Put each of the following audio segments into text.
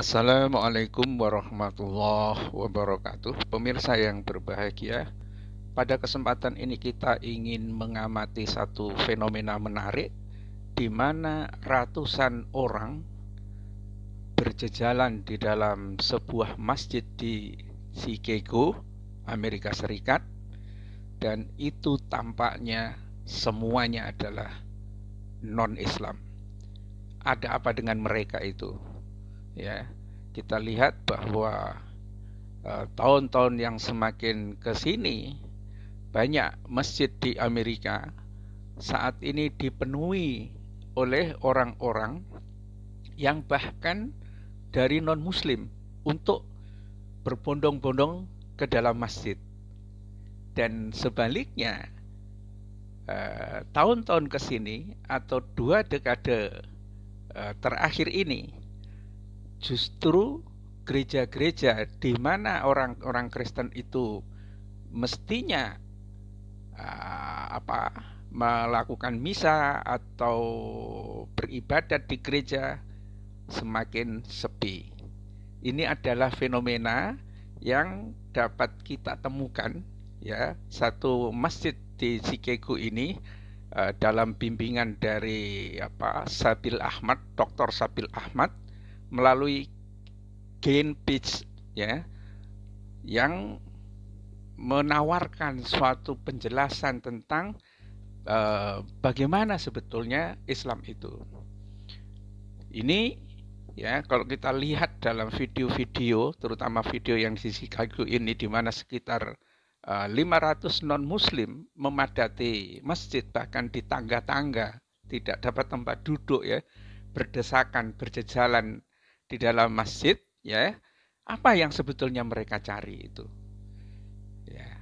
Assalamualaikum warahmatullahi wabarakatuh. Pemirsa yang berbahagia, pada kesempatan ini kita ingin mengamati satu fenomena menarik di mana ratusan orang berjejalan di dalam sebuah masjid di Chicago, Amerika Serikat dan itu tampaknya semuanya adalah non-Islam. Ada apa dengan mereka itu? ya kita lihat bahwa e, tahun-tahun uh, yang semakin ke sini banyak masjid di Amerika saat ini dipenuhi oleh orang-orang yang bahkan dari non-muslim untuk berbondong-bondong ke dalam masjid dan sebaliknya e, tahun-tahun ke sini atau dua dekade e, terakhir ini justru gereja-gereja di mana orang-orang Kristen itu mestinya ah, apa melakukan misa atau beribadat di gereja semakin sepi. Ini adalah fenomena yang dapat kita temukan ya satu masjid di Sikeku ini eh, dalam bimbingan dari apa Sabil Ahmad, Dr. Sabil Ahmad melalui gain pitch ya yang menawarkan suatu penjelasan tentang e, bagaimana sebetulnya Islam itu. Ini ya kalau kita lihat dalam video-video terutama video yang di Chicago ini di mana sekitar e, eh, 500 non muslim memadati masjid bahkan di tangga-tangga tidak dapat tempat duduk ya berdesakan berjejalan di dalam masjid, ya, apa yang sebetulnya mereka cari itu? Ya.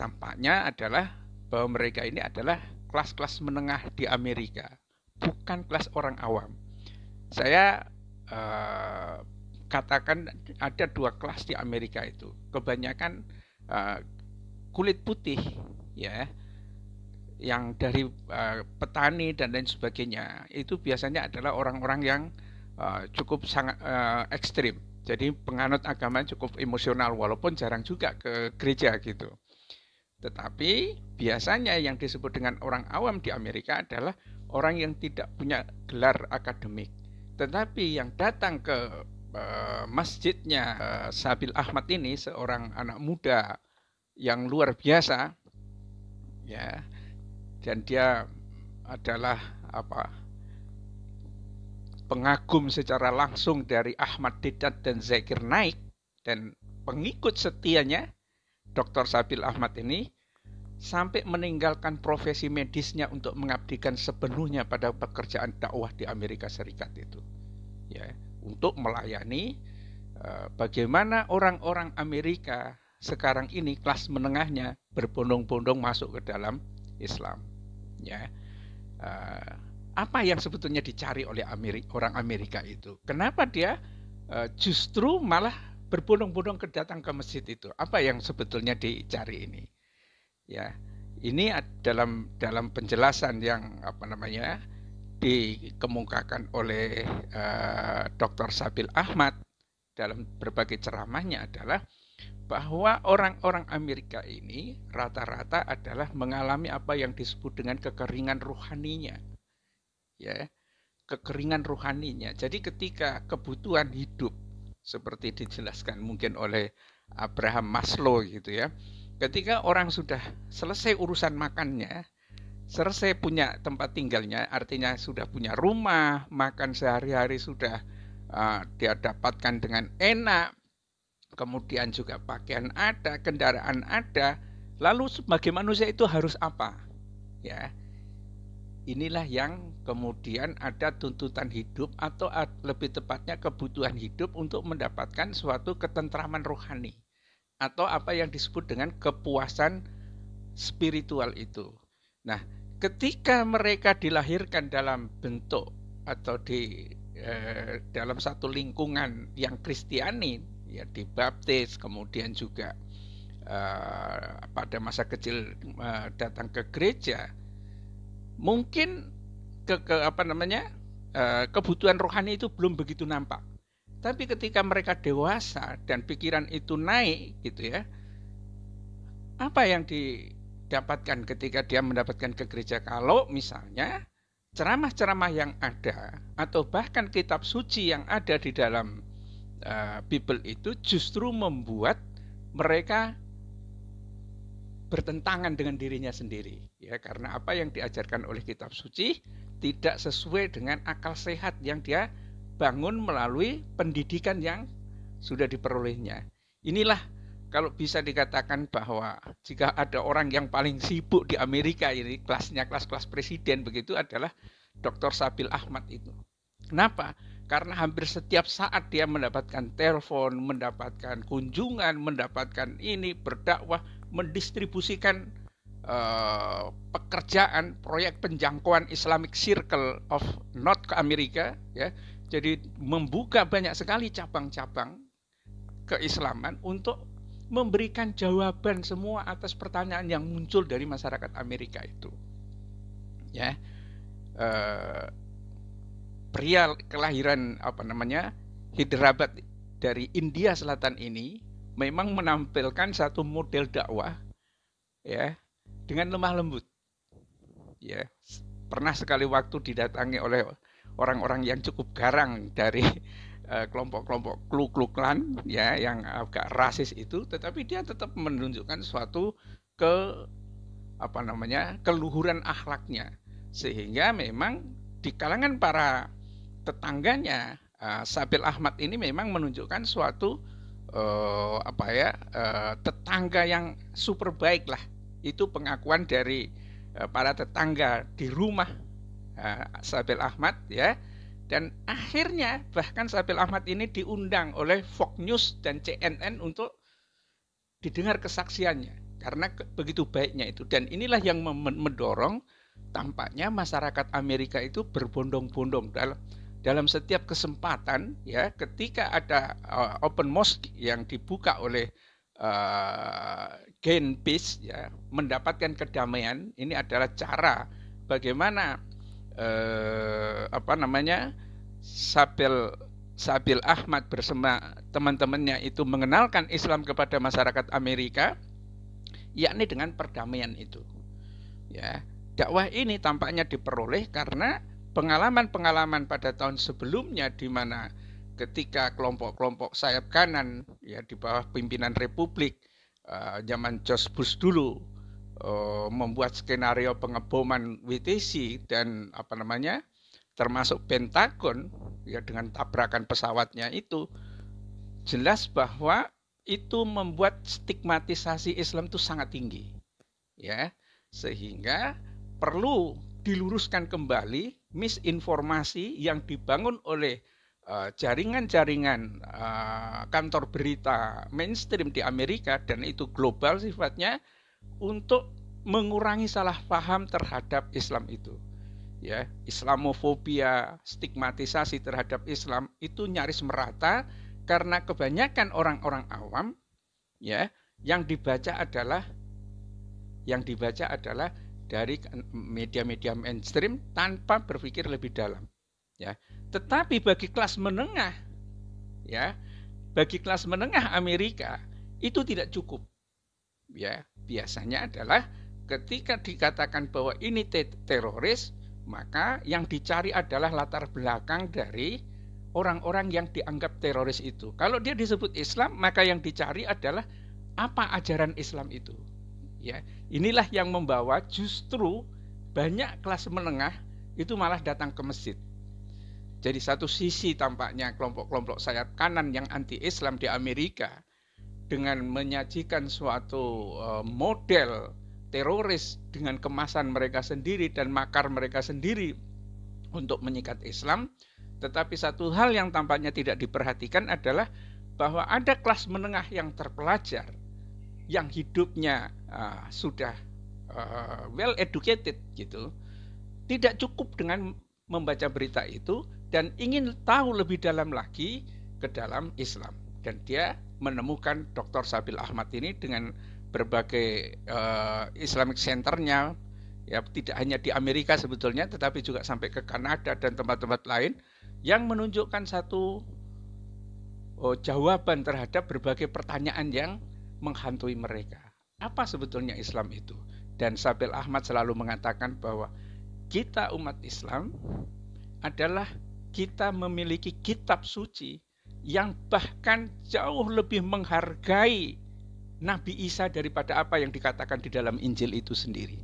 Tampaknya adalah bahwa mereka ini adalah kelas-kelas menengah di Amerika, bukan kelas orang awam. Saya eh, katakan ada dua kelas di Amerika itu. Kebanyakan eh, kulit putih, ya, yang dari uh, petani dan lain sebagainya itu biasanya adalah orang-orang yang Eh, cukup sangat uh, ekstrim. Jadi penganut agama cukup emosional walaupun jarang juga ke gereja gitu. Tetapi biasanya yang disebut dengan orang awam di Amerika adalah orang yang tidak punya gelar akademik. Tetapi yang datang ke uh, masjidnya uh, Sabil Ahmad ini seorang anak muda yang luar biasa ya. Dan dia adalah apa? pengagum secara langsung dari Ahmad Didat dan Zakir Naik dan pengikut setianya Dr. Sabil Ahmad ini sampai meninggalkan profesi medisnya untuk mengabdikan sepenuhnya pada pekerjaan dakwah di Amerika Serikat itu. Ya, untuk melayani eh, bagaimana orang-orang Amerika sekarang ini kelas menengahnya berbondong-bondong masuk ke dalam Islam. Ya. Eh, apa yang sebetulnya dicari oleh Amerika, orang Amerika itu. Kenapa dia uh, justru malah berbondong-bondong kedatang ke masjid itu? Apa yang sebetulnya dicari ini? Ya, ini dalam dalam penjelasan yang apa namanya dikemukakan oleh uh, eh, Dr. Sabil Ahmad dalam berbagai ceramahnya adalah bahwa orang-orang Amerika ini rata-rata adalah mengalami apa yang disebut dengan kekeringan ruhaninya ya kekeringan rohaninya. Jadi ketika kebutuhan hidup seperti dijelaskan mungkin oleh Abraham Maslow gitu ya. Ketika orang sudah selesai urusan makannya, selesai punya tempat tinggalnya, artinya sudah punya rumah, makan sehari-hari sudah uh, dia dapatkan dengan enak, kemudian juga pakaian ada, kendaraan ada, lalu sebagai manusia itu harus apa? Ya, inilah yang kemudian ada tuntutan hidup atau lebih tepatnya kebutuhan hidup untuk mendapatkan suatu ketentraman rohani atau apa yang disebut dengan kepuasan spiritual itu. Nah, ketika mereka dilahirkan dalam bentuk atau di eh, dalam satu lingkungan yang Kristiani, ya dibaptis, kemudian juga eh, pada masa kecil eh, datang ke gereja, mungkin ke, ke apa namanya eh, kebutuhan rohani itu belum begitu nampak. Tapi ketika mereka dewasa dan pikiran itu naik gitu ya, apa yang didapatkan ketika dia mendapatkan ke gereja? Kalau misalnya ceramah-ceramah yang ada atau bahkan kitab suci yang ada di dalam uh, Bible itu justru membuat mereka bertentangan dengan dirinya sendiri ya karena apa yang diajarkan oleh kitab suci tidak sesuai dengan akal sehat yang dia bangun melalui pendidikan yang sudah diperolehnya. Inilah kalau bisa dikatakan bahwa jika ada orang yang paling sibuk di Amerika ini kelasnya kelas-kelas presiden begitu adalah Dr. Sabil Ahmad itu. Kenapa? Karena hampir setiap saat dia mendapatkan telepon, mendapatkan kunjungan, mendapatkan ini berdakwah mendistribusikan uh, pekerjaan proyek penjangkauan Islamic Circle of North America, ya. Jadi membuka banyak sekali cabang-cabang keislaman untuk memberikan jawaban semua atas pertanyaan yang muncul dari masyarakat Amerika itu. Ya. Uh, pria kelahiran apa namanya Hyderabad dari India Selatan ini memang menampilkan satu model dakwah ya dengan lemah lembut. Ya, pernah sekali waktu didatangi oleh orang-orang yang cukup garang dari eh, kelompok-kelompok klu klu klan ya yang agak rasis itu, tetapi dia tetap menunjukkan suatu ke apa namanya keluhuran akhlaknya sehingga memang di kalangan para tetangganya uh, Sabil Ahmad ini memang menunjukkan suatu uh, apa ya uh, tetangga yang super baik lah itu pengakuan dari uh, para tetangga di rumah uh, Sabil Ahmad ya dan akhirnya bahkan Sabil Ahmad ini diundang oleh Fox News dan CNN untuk didengar kesaksiannya karena begitu baiknya itu dan inilah yang mendorong tampaknya masyarakat Amerika itu berbondong-bondong dalam dalam setiap kesempatan ya ketika ada uh, open mosque yang dibuka oleh uh, gain peace ya mendapatkan kedamaian ini adalah cara bagaimana uh, apa namanya Sabil Sabil Ahmad bersama teman-temannya itu mengenalkan Islam kepada masyarakat Amerika yakni dengan perdamaian itu ya dakwah ini tampaknya diperoleh karena pengalaman-pengalaman pada tahun sebelumnya di mana ketika kelompok-kelompok sayap kanan ya di bawah pimpinan Republik uh, zaman Jos Bush dulu uh, membuat skenario pengeboman WTC dan apa namanya termasuk Pentagon ya dengan tabrakan pesawatnya itu jelas bahwa itu membuat stigmatisasi Islam itu sangat tinggi ya sehingga perlu diluruskan kembali misinformasi yang dibangun oleh eh, jaringan-jaringan eh, kantor berita mainstream di Amerika dan itu global sifatnya untuk mengurangi salah paham terhadap Islam itu. Ya, Islamofobia, stigmatisasi terhadap Islam itu nyaris merata karena kebanyakan orang-orang awam ya yang dibaca adalah yang dibaca adalah dari media-media mainstream tanpa berpikir lebih dalam ya tetapi bagi kelas menengah ya bagi kelas menengah Amerika itu tidak cukup ya biasanya adalah ketika dikatakan bahwa ini te teroris maka yang dicari adalah latar belakang dari orang-orang yang dianggap teroris itu kalau dia disebut Islam maka yang dicari adalah apa ajaran Islam itu Ya, inilah yang membawa justru banyak kelas menengah itu malah datang ke masjid. Jadi satu sisi tampaknya kelompok-kelompok sayap kanan yang anti-Islam di Amerika dengan menyajikan suatu e, model teroris dengan kemasan mereka sendiri dan makar mereka sendiri untuk menyikat Islam, tetapi satu hal yang tampaknya tidak diperhatikan adalah bahwa ada kelas menengah yang terpelajar yang hidupnya uh, sudah uh, well educated gitu, tidak cukup dengan membaca berita itu dan ingin tahu lebih dalam lagi ke dalam Islam. Dan dia menemukan Dr. Sabil Ahmad ini dengan berbagai uh, Islamic Centernya, ya tidak hanya di Amerika sebetulnya, tetapi juga sampai ke Kanada dan tempat-tempat lain yang menunjukkan satu oh, jawaban terhadap berbagai pertanyaan yang menghantui mereka. Apa sebetulnya Islam itu? Dan Sabil Ahmad selalu mengatakan bahwa kita umat Islam adalah kita memiliki kitab suci yang bahkan jauh lebih menghargai Nabi Isa daripada apa yang dikatakan di dalam Injil itu sendiri.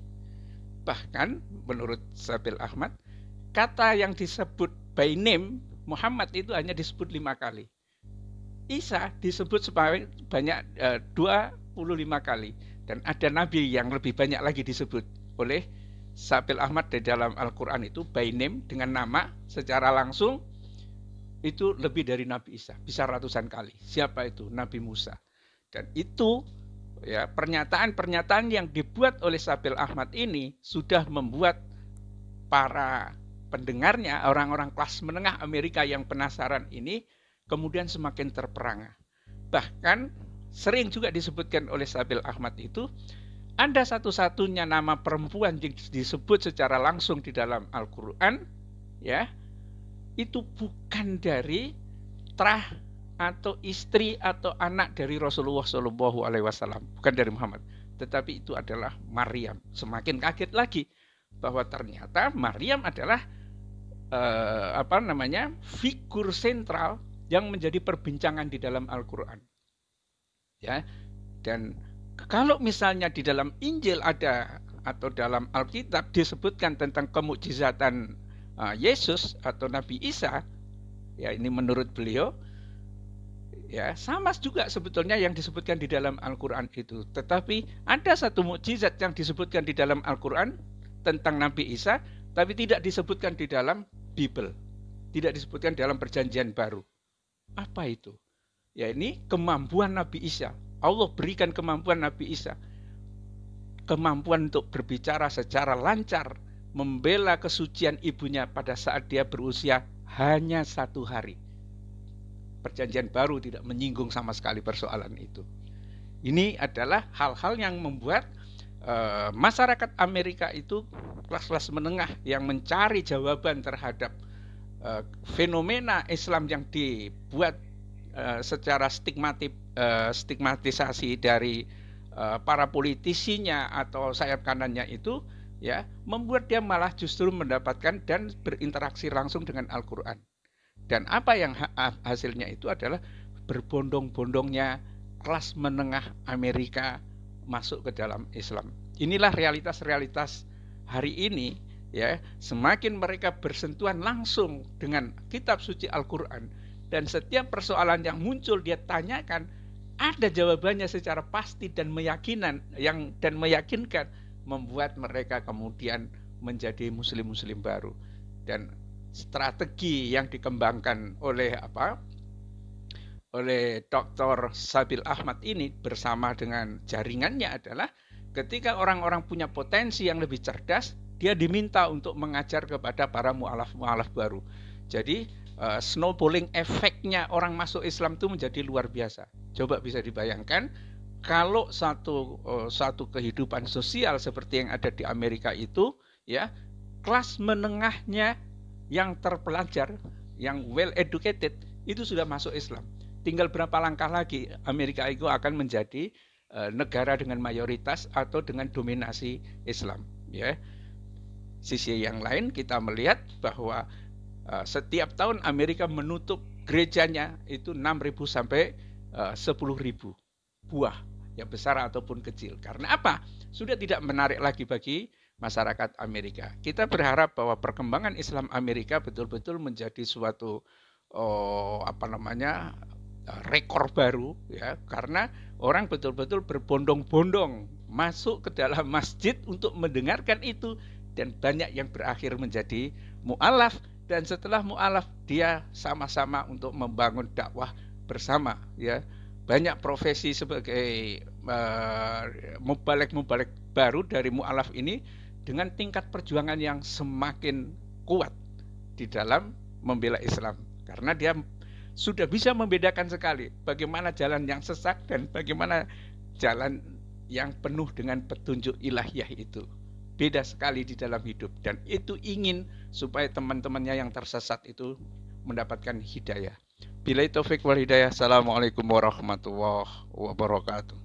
Bahkan menurut Sabil Ahmad, kata yang disebut by name Muhammad itu hanya disebut lima kali. Isa disebut sebanyak e, 25 kali dan ada nabi yang lebih banyak lagi disebut oleh Sabil Ahmad di dalam Al-Qur'an itu by name dengan nama secara langsung itu lebih dari Nabi Isa, bisa ratusan kali. Siapa itu? Nabi Musa. Dan itu ya pernyataan-pernyataan yang dibuat oleh Sabil Ahmad ini sudah membuat para pendengarnya, orang-orang kelas menengah Amerika yang penasaran ini kemudian semakin terperangah. Bahkan sering juga disebutkan oleh Sabil Ahmad itu ada satu-satunya nama perempuan yang disebut secara langsung di dalam Al-Qur'an ya itu bukan dari terah atau istri atau anak dari Rasulullah Shallallahu Alaihi Wasallam, bukan dari Muhammad, tetapi itu adalah Maryam. Semakin kaget lagi bahwa ternyata Maryam adalah eh, apa namanya figur sentral yang menjadi perbincangan di dalam Al-Quran. Ya, dan kalau misalnya di dalam Injil ada atau dalam Alkitab disebutkan tentang kemujizatan uh, Yesus atau Nabi Isa, ya ini menurut beliau, ya sama juga sebetulnya yang disebutkan di dalam Al-Quran itu. Tetapi ada satu mujizat yang disebutkan di dalam Al-Quran tentang Nabi Isa, tapi tidak disebutkan di dalam Bible, tidak disebutkan dalam Perjanjian Baru. Apa itu? Ya ini kemampuan Nabi Isa. Allah berikan kemampuan Nabi Isa. Kemampuan untuk berbicara secara lancar, membela kesucian ibunya pada saat dia berusia hanya satu hari. Perjanjian baru tidak menyinggung sama sekali persoalan itu. Ini adalah hal-hal yang membuat e, masyarakat Amerika itu kelas-kelas menengah yang mencari jawaban terhadap Eh, fenomena Islam yang dibuat uh, secara stigmatif, uh, eh, stigmatisasi dari uh, para politisinya atau sayap kanannya itu ya membuat dia malah justru mendapatkan dan berinteraksi langsung dengan Al-Qur'an. Dan apa yang ha hasilnya itu adalah berbondong-bondongnya kelas menengah Amerika masuk ke dalam Islam. Inilah realitas-realitas hari ini ya semakin mereka bersentuhan langsung dengan kitab suci Al-Qur'an dan setiap persoalan yang muncul dia tanyakan ada jawabannya secara pasti dan meyakinan yang dan meyakinkan membuat mereka kemudian menjadi muslim-muslim baru dan strategi yang dikembangkan oleh apa oleh Dr. Sabil Ahmad ini bersama dengan jaringannya adalah ketika orang-orang punya potensi yang lebih cerdas dia diminta untuk mengajar kepada para mualaf-mualaf baru. Jadi uh, snowballing efeknya orang masuk Islam itu menjadi luar biasa. Coba bisa dibayangkan kalau satu uh, satu kehidupan sosial seperti yang ada di Amerika itu ya kelas menengahnya yang terpelajar, yang well educated itu sudah masuk Islam. Tinggal berapa langkah lagi Amerika itu akan menjadi eh, negara dengan mayoritas atau dengan dominasi Islam ya sisi yang lain kita melihat bahwa eh, setiap tahun Amerika menutup gerejanya itu 6.000 sampai eh, uh, 10.000 buah yang besar ataupun kecil. Karena apa? Sudah tidak menarik lagi bagi masyarakat Amerika. Kita berharap bahwa perkembangan Islam Amerika betul-betul menjadi suatu oh, apa namanya eh, rekor baru ya karena orang betul-betul berbondong-bondong masuk ke dalam masjid untuk mendengarkan itu dan banyak yang berakhir menjadi mualaf dan setelah mualaf dia sama-sama untuk membangun dakwah bersama ya banyak profesi sebagai uh, eh, mubalek mubalek baru dari mualaf ini dengan tingkat perjuangan yang semakin kuat di dalam membela Islam karena dia sudah bisa membedakan sekali bagaimana jalan yang sesak dan bagaimana jalan yang penuh dengan petunjuk ilahiyah itu beda sekali di dalam hidup dan itu ingin supaya teman-temannya yang tersesat itu mendapatkan hidayah. Bila itu wal hidayah. Assalamualaikum warahmatullahi wabarakatuh.